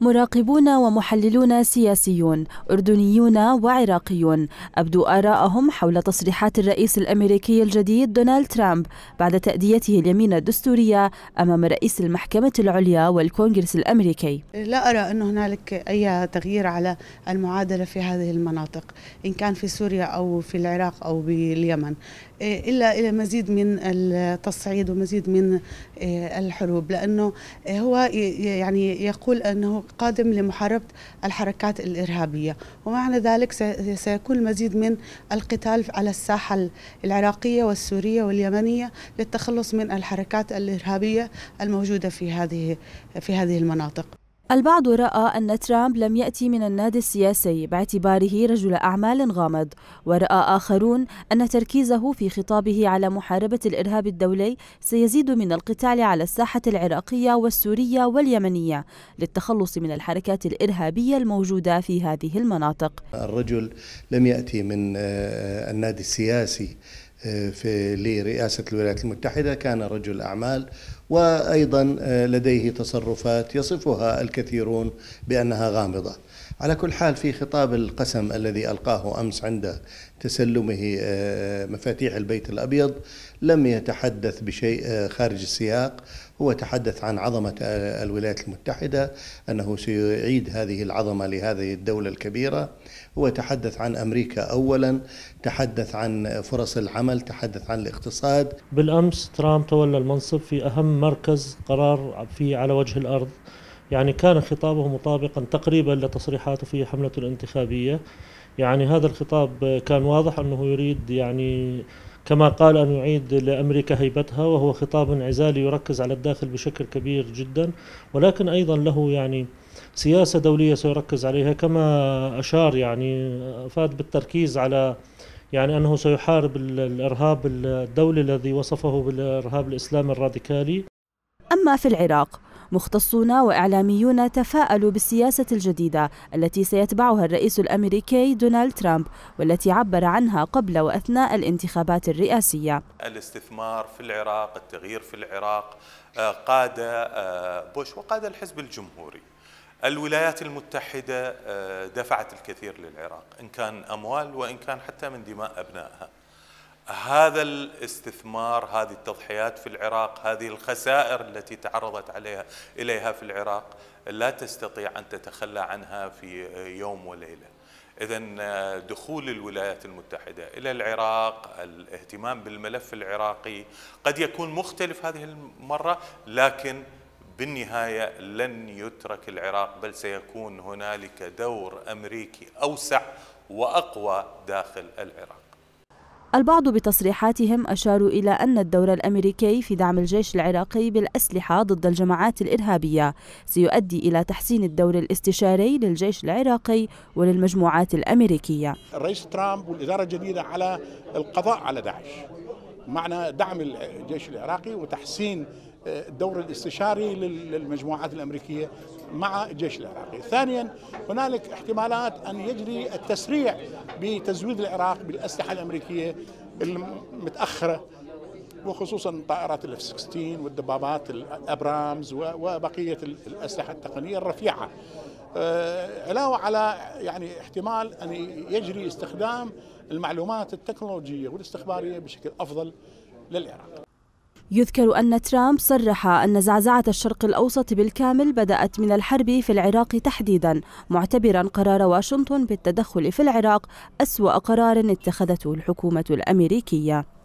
مراقبون ومحللون سياسيون أردنيون وعراقيون أبدوا آراءهم حول تصريحات الرئيس الأمريكي الجديد دونالد ترامب بعد تأديته اليمين الدستورية أمام رئيس المحكمة العليا والكونغرس الأمريكي لا أرى أن هنالك أي تغيير على المعادلة في هذه المناطق إن كان في سوريا أو في العراق أو باليمن إيه، الا الى مزيد من التصعيد ومزيد من إيه، الحروب لانه هو يعني يقول انه قادم لمحاربه الحركات الارهابيه ومعنى ذلك سيكون مزيد من القتال على الساحه العراقيه والسوريه واليمنيه للتخلص من الحركات الارهابيه الموجوده في هذه في هذه المناطق البعض رأى أن ترامب لم يأتي من النادي السياسي باعتباره رجل أعمال غامض، ورأى آخرون أن تركيزه في خطابه على محاربة الإرهاب الدولي سيزيد من القتال على الساحة العراقية والسورية واليمنية للتخلص من الحركات الإرهابية الموجودة في هذه المناطق. الرجل لم يأتي من آه، النادي السياسي آه، في لرئاسة الولايات المتحدة كان رجل أعمال وايضا آه، لديه تصرفات يصفها الكثيرون بانها غامضه. على كل حال في خطاب القسم الذي القاه امس عند تسلمه آه، مفاتيح البيت الابيض لم يتحدث بشيء آه، خارج السياق هو تحدث عن عظمة الولايات المتحدة أنه سيعيد هذه العظمة لهذه الدولة الكبيرة هو تحدث عن أمريكا أولا تحدث عن فرص العمل تحدث عن الاقتصاد بالأمس ترامب تولى المنصب في أهم مركز قرار فيه على وجه الأرض يعني كان خطابه مطابقا تقريبا لتصريحاته في حملته الانتخابية يعني هذا الخطاب كان واضح أنه يريد يعني كما قال أن يعيد لأمريكا هيبتها وهو خطاب انعزالي يركز على الداخل بشكل كبير جدا ولكن أيضا له يعني سياسة دولية سيركز عليها كما أشار يعني أفاد بالتركيز على يعني أنه سيحارب الإرهاب الدولي الذي وصفه بالإرهاب الإسلامي الراديكالي أما في العراق مختصون وإعلاميون تفاءلوا بالسياسة الجديدة التي سيتبعها الرئيس الأمريكي دونالد ترامب والتي عبر عنها قبل وأثناء الانتخابات الرئاسية الاستثمار في العراق التغيير في العراق آه، قاد آه، بوش وقاد الحزب الجمهوري الولايات المتحدة آه، دفعت الكثير للعراق إن كان أموال وإن كان حتى من دماء أبنائها هذا الاستثمار هذه التضحيات في العراق هذه الخسائر التي تعرضت عليها إليها في العراق لا تستطيع أن تتخلى عنها في يوم وليلة إذا دخول الولايات المتحدة إلى العراق الاهتمام بالملف العراقي قد يكون مختلف هذه المرة لكن بالنهاية لن يترك العراق بل سيكون هنالك دور أمريكي أوسع وأقوى داخل العراق البعض بتصريحاتهم أشاروا إلى أن الدور الأمريكي في دعم الجيش العراقي بالأسلحة ضد الجماعات الإرهابية سيؤدي إلى تحسين الدور الاستشاري للجيش العراقي وللمجموعات الأمريكية الرئيس ترامب والإدارة الجديدة على القضاء على داعش معنى دعم الجيش العراقي وتحسين آه، الدور الاستشاري للمجموعات الامريكيه مع الجيش العراقي. ثانيا هنالك احتمالات ان يجري التسريع بتزويد العراق بالاسلحه الامريكيه المتاخره وخصوصا طائرات الاف 16 والدبابات الابرامز وبقيه الاسلحه التقنيه الرفيعه آه، علاوه على يعني احتمال ان يجري استخدام المعلومات التكنولوجيه والاستخباريه بشكل افضل للعراق يذكر أن ترامب صرح أن زعزعة الشرق الأوسط بالكامل بدأت من الحرب في العراق تحديدا معتبرا قرار واشنطن بالتدخل في العراق أسوأ قرار اتخذته الحكومة الأمريكية